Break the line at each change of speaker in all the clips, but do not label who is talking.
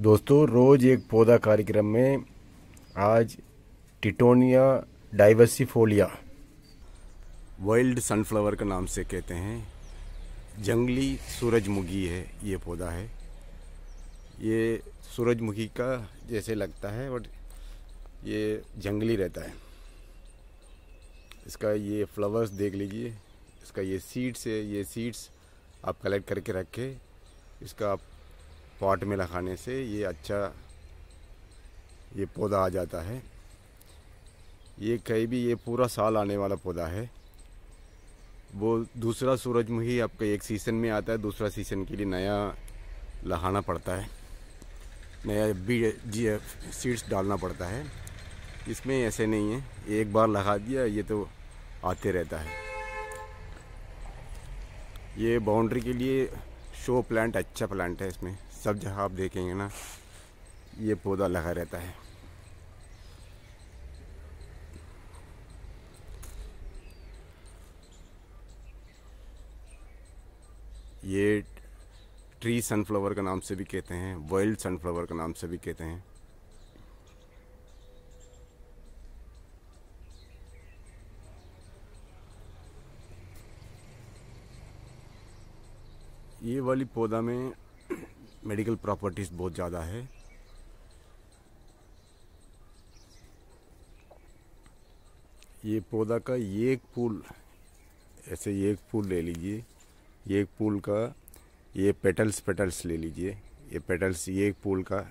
दोस्तों रोज़ एक पौधा कार्यक्रम में आज टिटोनिया डाइवर्सिफोलिया वाइल्ड सनफ्लावर का नाम से कहते हैं जंगली सूरजमुखी है ये पौधा है ये सूरजमुखी का जैसे लगता है बट ये जंगली रहता है इसका ये फ्लावर्स देख लीजिए इसका ये सीड्स है ये सीड्स आप कलेक्ट करके रखें इसका आप पॉट में लगाने से ये अच्छा ये पौधा आ जाता है ये कहीं भी ये पूरा साल आने वाला पौधा है वो दूसरा सूरजमुखी आपका एक सीज़न में आता है दूसरा सीज़न के लिए नया लहाना पड़ता है नया बी जी सीड्स डालना पड़ता है इसमें ऐसे नहीं है एक बार लगा दिया ये तो आते रहता है ये बाउंड्री के लिए शो प्लांट अच्छा प्लांट है इसमें सब जगह आप देखेंगे ना ये पौधा लगा रहता है ये ट्री सनफ्लावर के नाम से भी कहते हैं वाइल्ड सनफ्लावर के नाम से भी कहते हैं ये वाली पौधा में मेडिकल प्रॉपर्टीज़ बहुत ज़्यादा है ये पौधा का एक फूल ऐसे एक फूल ले लीजिए एक फूल का ये पेटल्स पेटल्स ले लीजिए ये पेटल्स ये एक फूल का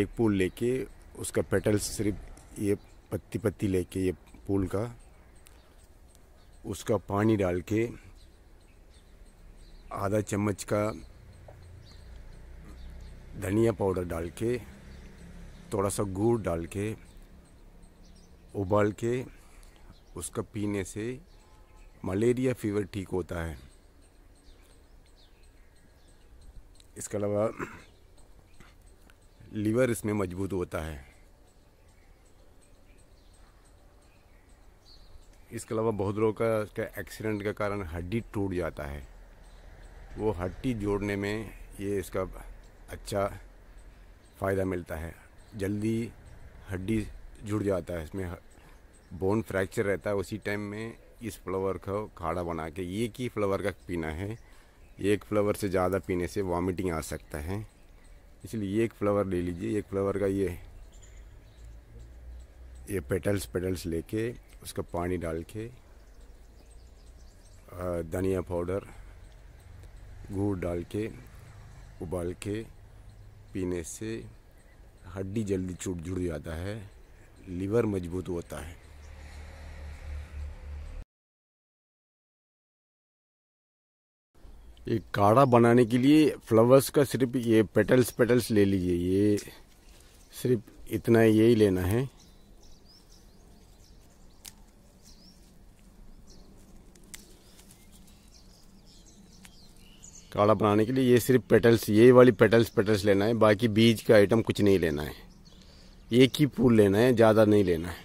एक फूल लेके उसका पेटल्स सिर्फ ये पत्ती पत्ती लेके ये फूल का उसका पानी डाल के आधा चम्मच का धनिया पाउडर डाल के थोड़ा सा गुड़ डाल के उबाल के उसका पीने से मलेरिया फीवर ठीक होता है इसके अलावा लीवर इसमें मजबूत होता है इसके अलावा बहुत लोगों का एक्सीडेंट के कारण हड्डी टूट जाता है वो हड्डी जोड़ने में ये इसका अच्छा फ़ायदा मिलता है जल्दी हड्डी जुड़ जाता है इसमें बोन फ्रैक्चर रहता है उसी टाइम में इस फ्लावर को खाड़ा बना के एक ही फ्लावर का पीना है एक फ्लावर से ज़्यादा पीने से वॉमिटिंग आ सकता है इसलिए एक फ्लावर ले लीजिए एक फ्लावर का ये ये पेटल्स पेटल्स लेके उसका पानी डाल के धनिया पाउडर गुड़ डाल के उबाल के पीने से हड्डी जल्दी चुट जुड़ जाता है लीवर मजबूत होता है ये काढ़ा बनाने के लिए फ्लावर्स का सिर्फ ये पेटल्स पेटल्स ले लीजिए ये सिर्फ इतना यही लेना है काढ़ा बनाने के लिए ये सिर्फ पेटल्स ये वाली पेटल्स पेटल्स लेना है बाकी बीज का आइटम कुछ नहीं लेना है एक ही फूल लेना है ज़्यादा नहीं लेना है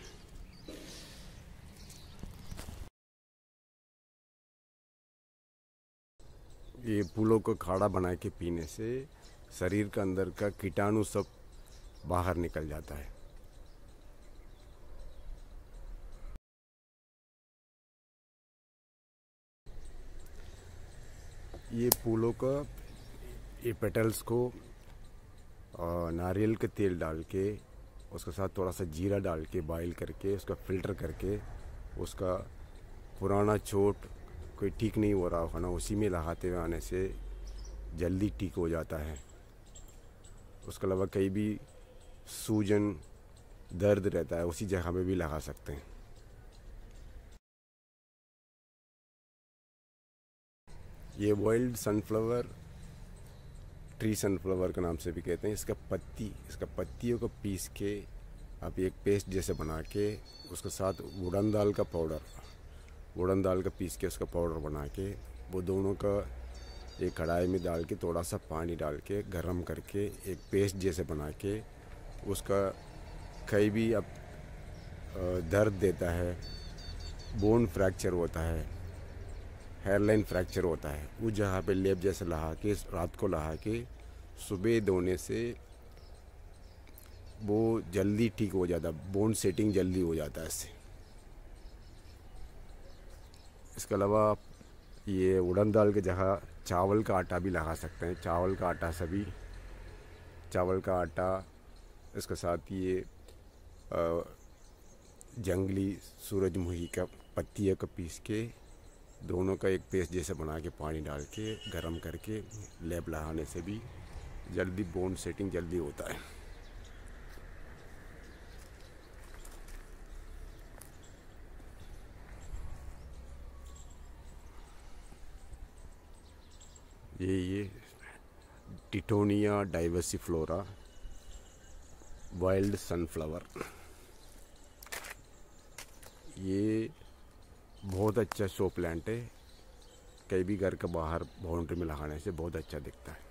ये फूलों को खाड़ा बना के पीने से शरीर का अंदर का कीटाणु सब बाहर निकल जाता है ये फूलों का ये पेटल्स को नारियल के तेल डाल के उसके साथ थोड़ा सा जीरा डाल के बॉइल करके उसका फिल्टर करके उसका पुराना चोट कोई ठीक नहीं हो रहा होना उसी में लगाते हुए आने से जल्दी ठीक हो जाता है उसके अलावा कहीं भी सूजन दर्द रहता है उसी जगह में भी लगा सकते हैं ये वाइल्ड सनफ्लावर ट्री सनफ्लावर के नाम से भी कहते हैं इसका पत्ती इसका पत्तियों को पीस के आप एक पेस्ट जैसे बना के उसके साथ उड़न दाल का पाउडर उड़न दाल का पीस के उसका पाउडर बना के वो दोनों का एक कढ़ाई में डाल के थोड़ा सा पानी डाल के गर्म करके एक पेस्ट जैसे बना के उसका कहीं भी अब दर्द देता है बोन फ्रैक्चर होता है हेयरलाइन फ्रैक्चर होता है उस जगह पे लेप जैसे लहा के रात को लहा के सुबह धोने से वो जल्दी ठीक हो जाता बोन सेटिंग जल्दी हो जाता है इससे इसके अलावा ये उड़न दाल की जगह चावल का आटा भी लगा सकते हैं चावल का आटा सभी चावल का आटा इसके साथ ये जंगली सूरजमुखी का पत्तियों का पीस के दोनों का एक पेस्ट जैसे बना के पानी डाल के गर्म करके लेप लगाने से भी जल्दी बोन सेटिंग जल्दी होता है ये ये Tithonia diversifolia wild sunflower ये बहुत अच्छा शो प्लांट है कई भी घर के बाहर बाउंड्री में लगाने से बहुत अच्छा दिखता है